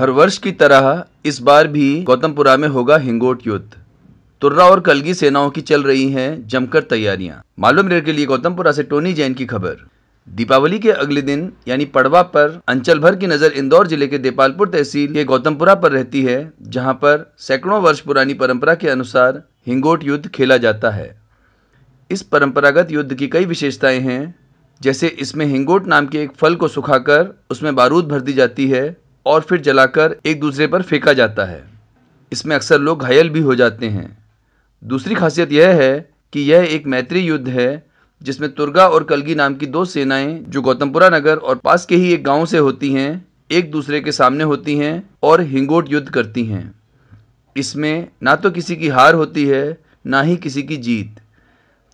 हर वर्ष की तरह इस बार भी गौतमपुरा में होगा हिंगोट युद्ध तुर्रा और कलगी सेनाओं की चल रही हैं जमकर तैयारियां मालूम रेड के लिए गौतमपुरा से टोनी जैन की खबर दीपावली के अगले दिन यानी पड़वा पर अंचल भर की नज़र इंदौर जिले के देपालपुर तहसील के गौतमपुरा पर रहती है जहां पर सैकड़ों वर्ष पुरानी परंपरा के अनुसार हिंगोट युद्ध खेला जाता है इस परंपरागत युद्ध की कई विशेषताएं हैं जैसे इसमें हिंगोट नाम के एक फल को सुखाकर उसमें बारूद भर दी जाती है और फिर जलाकर एक दूसरे पर फेंका जाता है इसमें अक्सर लोग घायल भी हो जाते हैं दूसरी खासियत यह है कि यह एक मैत्री युद्ध है जिसमें तुर्गा और कलगी नाम की दो सेनाएं जो गौतमपुरा नगर और पास के ही एक गांव से होती हैं एक दूसरे के सामने होती हैं और हिंगोट युद्ध करती हैं इसमें ना तो किसी की हार होती है ना ही किसी की जीत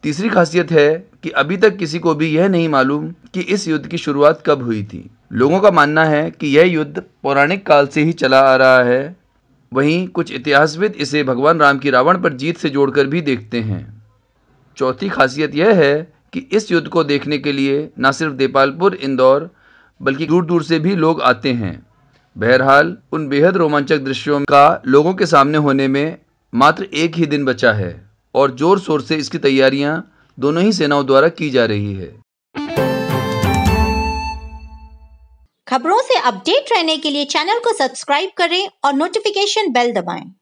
तीसरी खासियत है कि अभी तक किसी को भी यह नहीं मालूम कि इस युद्ध की शुरुआत कब हुई थी लोगों का मानना है कि यह युद्ध पौराणिक काल से ही चला आ रहा है वहीं कुछ इतिहासविद इसे भगवान राम की रावण पर जीत से जोड़कर भी देखते हैं चौथी खासियत यह है कि इस युद्ध को देखने के लिए न सिर्फ देपालपुर इंदौर बल्कि दूर दूर से भी लोग आते हैं बहरहाल उन बेहद रोमांचक दृश्यों का लोगों के सामने होने में मात्र एक ही दिन बचा है और ज़ोर शोर से इसकी तैयारियां दोनों ही सेनाओं द्वारा की जा रही है खबरों से अपडेट रहने के लिए चैनल को सब्सक्राइब करें और नोटिफिकेशन बेल दबाएं